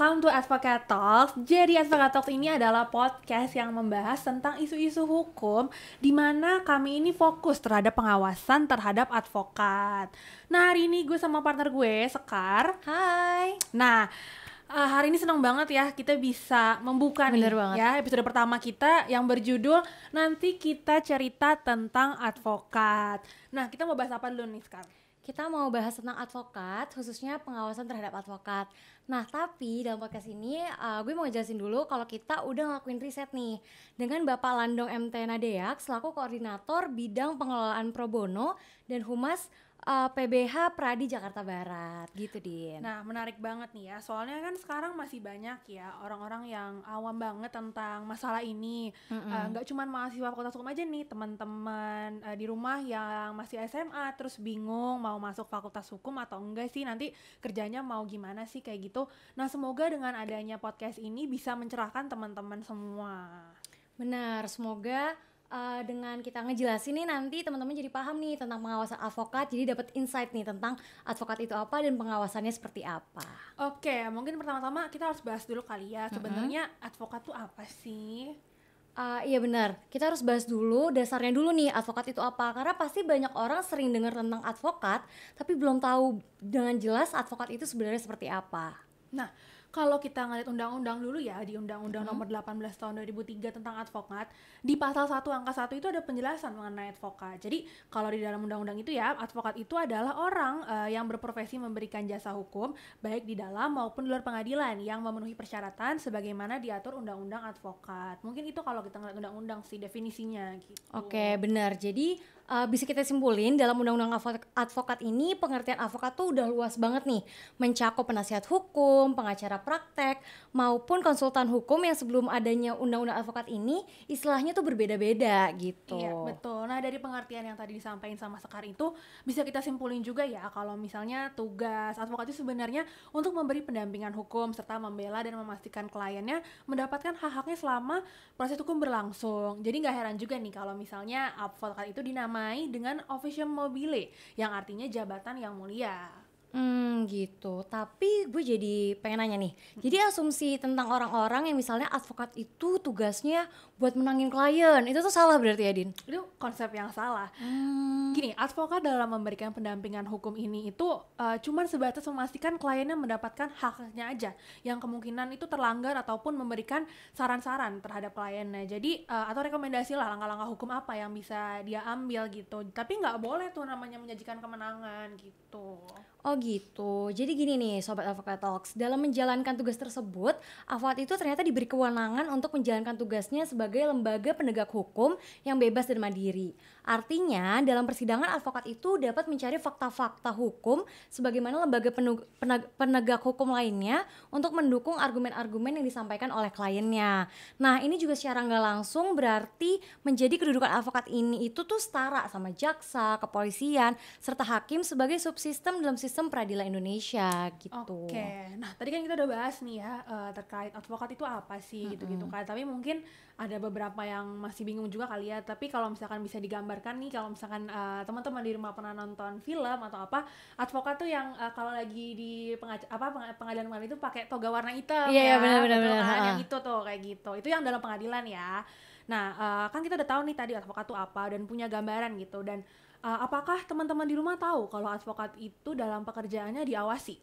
welcome to Advocate Talks. Jadi Advocate Talks ini adalah podcast yang membahas tentang isu-isu hukum di mana kami ini fokus terhadap pengawasan terhadap advokat. Nah, hari ini gue sama partner gue, Sekar. Hai. Nah, Uh, hari ini senang banget ya kita bisa membuka Bener nih banget. ya episode pertama kita yang berjudul nanti kita cerita tentang advokat. Nah kita mau bahas apa dulu nih sekarang? kita mau bahas tentang advokat, khususnya pengawasan terhadap advokat. Nah, tapi dalam podcast ini uh, gue mau jelasin dulu kalau kita udah ngelakuin riset nih dengan Bapak Landong MT Nadeak selaku koordinator bidang pengelolaan pro bono dan humas uh, eh, PBH Pradi Jakarta Barat gitu Din. Nah menarik banget nih ya soalnya kan sekarang masih banyak ya orang-orang yang awam banget tentang masalah ini eh, nggak mm -hmm. uh, gak cuman mahasiswa Fakultas Hukum aja nih teman-teman uh, di rumah yang masih SMA terus bingung mau masuk Fakultas Hukum atau enggak sih nanti kerjanya mau gimana sih kayak gitu. Nah semoga dengan adanya podcast ini bisa mencerahkan teman-teman semua. Benar, semoga uh, dengan kita ngejelasin nih nanti teman-teman jadi paham nih tentang pengawasan advokat jadi dapat insight nih tentang advokat itu apa dan pengawasannya seperti apa. Oke, okay, mungkin pertama-tama kita harus bahas dulu kali ya sebenarnya mm -hmm. advokat tuh apa sih? Uh, iya benar, kita harus bahas dulu dasarnya dulu nih advokat itu apa Karena pasti banyak orang sering dengar tentang advokat Tapi belum tahu dengan jelas advokat itu sebenarnya seperti apa Nah, kalau kita ngeliat undang-undang dulu ya di undang-undang hmm. nomor 18 tahun 2003 tentang advokat di pasal 1 angka 1 itu ada penjelasan mengenai advokat. Jadi kalau di dalam undang-undang itu ya advokat itu adalah orang uh, yang berprofesi memberikan jasa hukum baik di dalam maupun di luar pengadilan yang memenuhi persyaratan sebagaimana diatur undang-undang advokat. Mungkin itu kalau kita ngeliat undang-undang sih definisinya gitu. Oke, okay, benar. Jadi uh, bisa kita simpulin dalam undang-undang advokat ini pengertian advokat tuh udah luas banget nih, mencakup penasihat hukum, pengacara praktek, maupun konsultan hukum yang sebelum adanya undang-undang advokat ini istilahnya tuh berbeda-beda gitu. Iya, betul. Nah, dari pengertian yang tadi disampaikan sama Sekar itu bisa kita simpulin juga ya kalau misalnya tugas advokat itu sebenarnya untuk memberi pendampingan hukum serta membela dan memastikan kliennya mendapatkan hak-haknya selama proses hukum berlangsung. Jadi nggak heran juga nih kalau misalnya advokat itu dinamai dinamai dengan official mobile yang artinya jabatan yang mulia. Hmm gitu, tapi gue jadi pengen nanya nih Jadi asumsi tentang orang-orang yang misalnya advokat itu tugasnya buat menangin klien Itu tuh salah berarti ya Din? Itu konsep yang salah hmm. Gini, advokat dalam memberikan pendampingan hukum ini itu uh, Cuman sebatas memastikan kliennya mendapatkan haknya aja Yang kemungkinan itu terlanggar ataupun memberikan saran-saran terhadap kliennya Jadi, uh, atau rekomendasi lah langkah-langkah hukum apa yang bisa dia ambil gitu Tapi nggak boleh tuh namanya menyajikan kemenangan gitu Oh gitu. Jadi gini nih sobat Avocat Talks, dalam menjalankan tugas tersebut, Avocat itu ternyata diberi kewenangan untuk menjalankan tugasnya sebagai lembaga penegak hukum yang bebas dan mandiri. Artinya, dalam persidangan Avocat itu dapat mencari fakta-fakta hukum sebagaimana lembaga penegak hukum lainnya untuk mendukung argumen-argumen yang disampaikan oleh kliennya. Nah, ini juga secara nggak langsung berarti menjadi kedudukan Avocat ini itu tuh setara sama jaksa, kepolisian, serta hakim sebagai subsistem dalam sistem sistem peradilan Indonesia gitu. Oke. Okay. Nah, tadi kan kita udah bahas nih ya uh, terkait advokat itu apa sih gitu-gitu mm -hmm. kan. Tapi mungkin ada beberapa yang masih bingung juga kali ya. Tapi kalau misalkan bisa digambarkan nih kalau misalkan teman eh, teman-teman di rumah pernah nonton film atau apa, advokat tuh yang uh, kalau lagi di apa pengadilan pengadilan itu pakai toga warna hitam yeah, iya, ya. Iya, benar-benar benar. Gitu kan, yang itu tuh kayak gitu. Itu yang dalam pengadilan ya. Nah, uh, kan kita udah tahu nih tadi advokat tuh apa dan punya gambaran gitu dan Uh, apakah teman-teman di rumah tahu kalau advokat itu dalam pekerjaannya diawasi?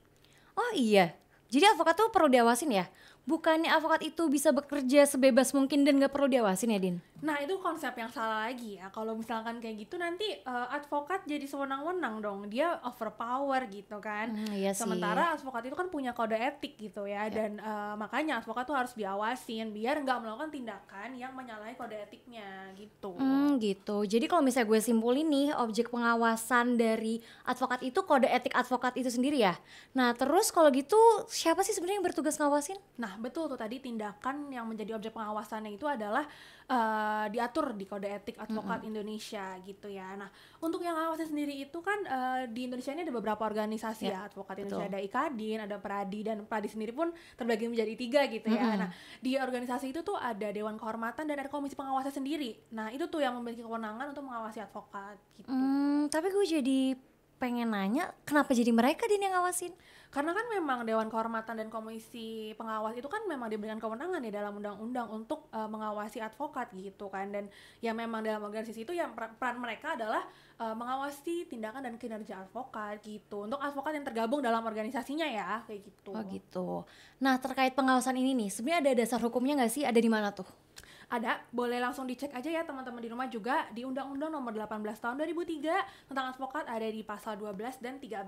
Oh iya, jadi advokat tuh perlu diawasin ya? bukannya avokat itu bisa bekerja sebebas mungkin dan nggak perlu diawasin ya Din? Nah itu konsep yang salah lagi ya kalau misalkan kayak gitu nanti uh, advokat jadi sewenang-wenang dong dia overpower gitu kan hmm, iya sih. sementara advokat itu kan punya kode etik gitu ya, ya. dan uh, makanya advokat tuh harus diawasin biar nggak melakukan tindakan yang menyalahi kode etiknya gitu hmm, gitu jadi kalau misalnya gue simpul ini, objek pengawasan dari advokat itu kode etik advokat itu sendiri ya nah terus kalau gitu siapa sih sebenarnya yang bertugas ngawasin? Nah betul tuh tadi tindakan yang menjadi objek pengawasannya itu adalah uh, diatur di kode etik advokat mm -hmm. Indonesia gitu ya. Nah, untuk yang awasnya sendiri itu kan uh, di Indonesia ini ada beberapa organisasi yeah. ya, advokat betul. Indonesia ada IKADIN, ada Pradi dan Pradi sendiri pun terbagi menjadi tiga gitu ya. Mm -hmm. Nah, di organisasi itu tuh ada dewan kehormatan dan ada komisi pengawasnya sendiri. Nah, itu tuh yang memiliki kewenangan untuk mengawasi advokat gitu. Mm, tapi gue jadi pengen nanya kenapa jadi mereka dia yang ngawasin karena kan memang Dewan Kehormatan dan Komisi Pengawas itu kan memang diberikan kewenangan ya dalam undang-undang untuk uh, mengawasi advokat gitu kan dan ya memang dalam organisasi itu yang peran mereka adalah uh, mengawasi tindakan dan kinerja advokat gitu untuk advokat yang tergabung dalam organisasinya ya kayak gitu oh gitu nah terkait pengawasan ini nih sebenarnya ada dasar hukumnya nggak sih ada di mana tuh ada boleh langsung dicek aja ya teman-teman di rumah juga di Undang-Undang Nomor 18 Tahun 2003 tentang advokat ada di pasal 12 dan 13.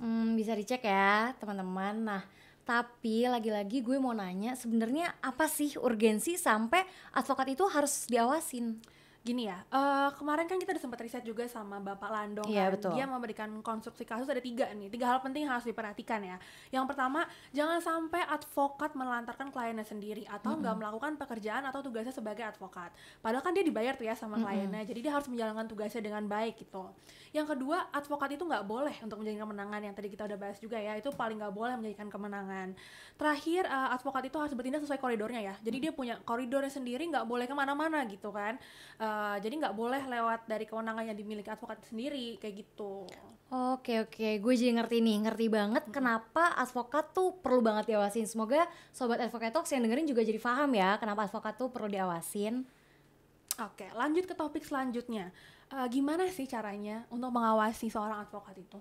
Hmm, bisa dicek ya teman-teman. Nah, tapi lagi-lagi gue mau nanya sebenarnya apa sih urgensi sampai advokat itu harus diawasin? gini ya uh, kemarin kan kita udah sempat riset juga sama bapak Landong yeah, kan? betul. dia memberikan konstruksi kasus ada tiga nih tiga hal penting yang harus diperhatikan ya yang pertama jangan sampai advokat melantarkan kliennya sendiri atau nggak mm -hmm. melakukan pekerjaan atau tugasnya sebagai advokat padahal kan dia dibayar tuh ya sama mm -hmm. kliennya jadi dia harus menjalankan tugasnya dengan baik gitu yang kedua advokat itu nggak boleh untuk menjadikan kemenangan yang tadi kita udah bahas juga ya itu paling nggak boleh menjadikan kemenangan terakhir uh, advokat itu harus bertindak sesuai koridornya ya jadi mm -hmm. dia punya koridornya sendiri nggak boleh kemana-mana gitu kan uh, Eh, jadi nggak boleh lewat dari kewenangan yang dimiliki advokat sendiri kayak gitu Oke oke, gue jadi ngerti nih, ngerti banget hmm. kenapa advokat tuh perlu banget diawasin. Semoga sobat advokat talks yang dengerin juga jadi paham ya kenapa advokat tuh perlu diawasin. Oke, lanjut ke topik selanjutnya. Uh, gimana sih caranya untuk mengawasi seorang advokat itu?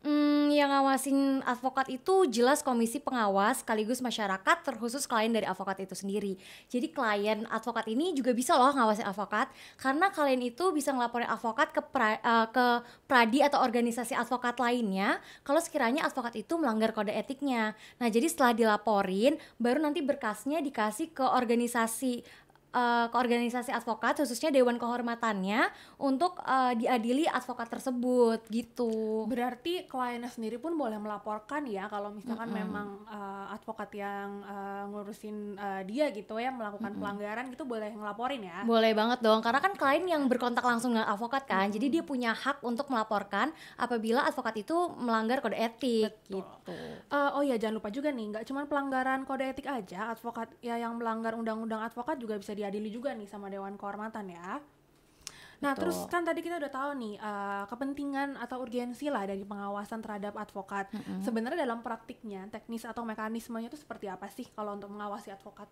Hmm, yang ngawasin advokat itu jelas komisi pengawas sekaligus masyarakat terkhusus klien dari advokat itu sendiri. Jadi klien advokat ini juga bisa loh ngawasin advokat karena kalian itu bisa ngelaporin advokat ke pra, uh, ke pradi atau organisasi advokat lainnya kalau sekiranya advokat itu melanggar kode etiknya. Nah, jadi setelah dilaporin baru nanti berkasnya dikasih ke organisasi uh, ke organisasi advokat khususnya dewan kehormatannya untuk uh, diadili advokat tersebut gitu. Berarti kliennya sendiri pun boleh melaporkan ya kalau misalkan mm -hmm. memang uh, advokat yang uh, ngurusin uh, dia gitu ya melakukan mm -hmm. pelanggaran gitu boleh ngelaporin ya. Boleh banget dong karena kan klien yang berkontak langsung dengan advokat kan. Mm -hmm. Jadi dia punya hak untuk melaporkan apabila advokat itu melanggar kode etik Betul. gitu. Uh, oh ya jangan lupa juga nih nggak cuma pelanggaran kode etik aja advokat ya yang melanggar undang-undang advokat juga bisa diadili juga nih sama Dewan Kehormatan ya. Nah, Betul. terus kan tadi kita udah tahu nih uh, kepentingan atau urgensi lah dari pengawasan terhadap advokat. Mm -hmm. Sebenarnya dalam praktiknya teknis atau mekanismenya itu seperti apa sih kalau untuk mengawasi advokat?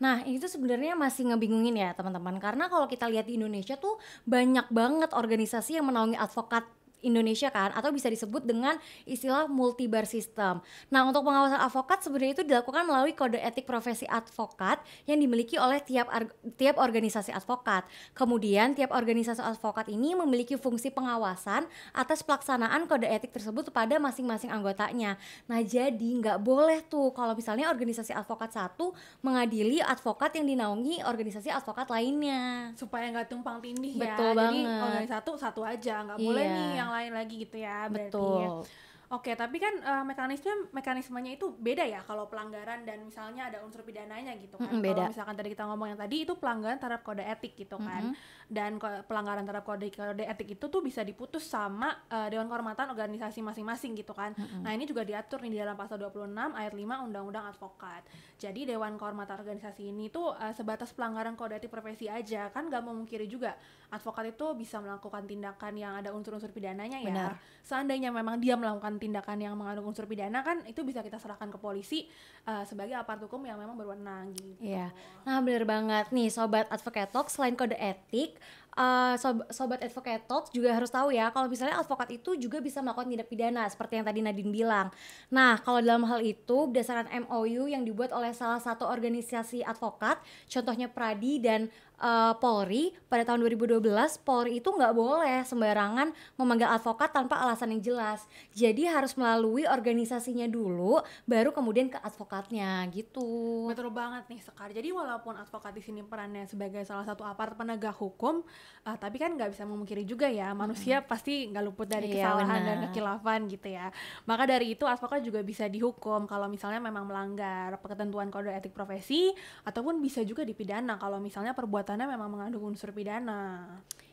Nah, itu sebenarnya masih ngebingungin ya, teman-teman. Karena kalau kita lihat di Indonesia tuh banyak banget organisasi yang menaungi advokat Indonesia kan atau bisa disebut dengan istilah multibar system. Nah, untuk pengawasan advokat sebenarnya itu dilakukan melalui kode etik profesi advokat yang dimiliki oleh tiap tiap organisasi advokat. Kemudian tiap organisasi advokat ini memiliki fungsi pengawasan atas pelaksanaan kode etik tersebut kepada masing-masing anggotanya. Nah, jadi nggak boleh tuh kalau misalnya organisasi advokat satu mengadili advokat yang dinaungi organisasi advokat lainnya. Supaya nggak tumpang tindih Betul ya. Betul banget. Jadi organisasi satu satu aja, nggak iya. boleh nih yang lain lagi gitu ya, ya Betul. Oke, tapi kan uh, mekanisme mekanismenya itu beda ya kalau pelanggaran dan misalnya ada unsur pidananya gitu kan. Mm, Kalau misalkan tadi kita ngomong yang tadi itu pelanggaran terhadap kode etik gitu kan. Mm -hmm. Dan pelanggaran terhadap kode kode etik itu tuh bisa diputus sama uh, dewan kehormatan organisasi masing-masing gitu kan. Mm -hmm. Nah, ini juga diatur nih di dalam pasal 26 ayat 5 Undang-Undang Advokat. Jadi dewan kehormatan organisasi ini tuh uh, sebatas pelanggaran kode etik profesi aja kan nggak memungkiri juga advokat itu bisa melakukan tindakan yang ada unsur-unsur pidananya ya. Benar. Seandainya memang dia melakukan tindakan yang mengandung unsur pidana kan itu bisa kita serahkan ke polisi uh, sebagai aparat hukum yang memang berwenang gitu. Iya. Nah, benar banget nih sobat advokat talk selain kode etik, Eh, sobat advokat talk juga harus tahu ya kalau misalnya advokat itu juga bisa melakukan tindak pidana seperti yang tadi Nadine bilang. Nah, kalau dalam hal itu berdasarkan MOU yang dibuat oleh salah satu organisasi advokat, contohnya Pradi dan uh, Polri pada tahun 2012 Polri itu nggak boleh sembarangan memanggil advokat tanpa alasan yang jelas. Jadi harus melalui organisasinya dulu, baru kemudian ke advokatnya gitu. Betul banget nih Sekar. Jadi walaupun advokat di sini perannya sebagai salah satu aparat penegak hukum, uh, tapi kan nggak bisa memungkiri juga ya manusia hmm. pasti nggak luput dari iya, kesalahan bener. dan kekilafan gitu ya maka dari itu advokat juga bisa dihukum kalau misalnya memang melanggar ketentuan kode etik profesi ataupun bisa juga dipidana kalau misalnya perbuatannya memang mengandung unsur pidana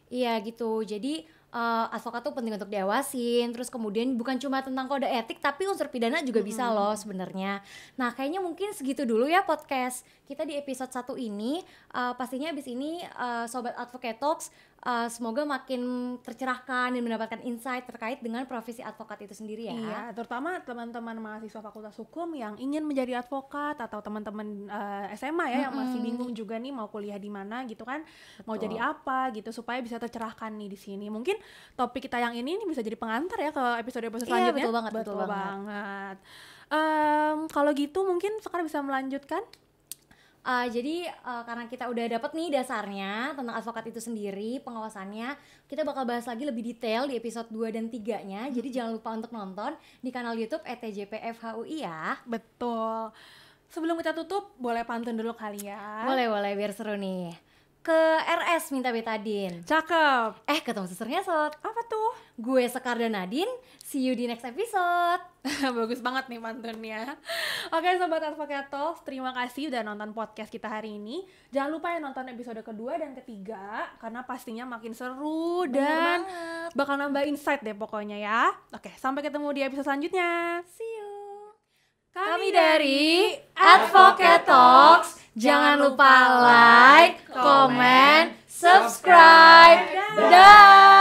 iya gitu jadi uh, eh, advokat tuh penting untuk diawasin terus kemudian bukan cuma tentang kode etik tapi unsur pidana juga hmm. bisa loh sebenarnya nah kayaknya mungkin segitu dulu ya podcast kita di episode satu ini uh, pastinya abis ini uh, sobat advokat talks uh, semoga makin tercerahkan dan mendapatkan insight terkait dengan profesi advokat itu sendiri ya. Iya, terutama teman-teman mahasiswa Fakultas Hukum yang ingin menjadi advokat atau teman-teman uh, eh, SMA ya mm -hmm. yang masih bingung juga nih mau kuliah di mana gitu kan, Betul. mau jadi apa gitu supaya bisa tercerahkan nih di sini. Mungkin topik kita yang ini, nih bisa jadi pengantar ya ke episode-episode iya, selanjutnya. Iya, betul banget, betul, betul banget. banget. Um, kalau gitu mungkin sekarang bisa melanjutkan Uh, jadi uh, karena kita udah dapet nih dasarnya tentang advokat itu sendiri, pengawasannya, kita bakal bahas lagi lebih detail di episode 2 dan 3-nya. Hmm. Jadi jangan lupa untuk nonton di kanal YouTube ETJPFHUI ya. Betul. Sebelum kita tutup, boleh pantun dulu kali ya. Boleh, boleh, biar seru nih ke RS minta betadin. Cakep. Eh ketemu susternya Sot. Apa tuh? Gue Sekar dan Nadine. See you di next episode. Bagus banget nih pantunnya. Oke sobat advokato, terima kasih udah nonton podcast kita hari ini. Jangan lupa ya nonton episode kedua dan ketiga karena pastinya makin seru Bener dan banget. bakal nambah insight deh pokoknya ya. Oke, sampai ketemu di episode selanjutnya. See you. Kami dari Advocate Talks. Jangan lupa like, comment, subscribe. dan.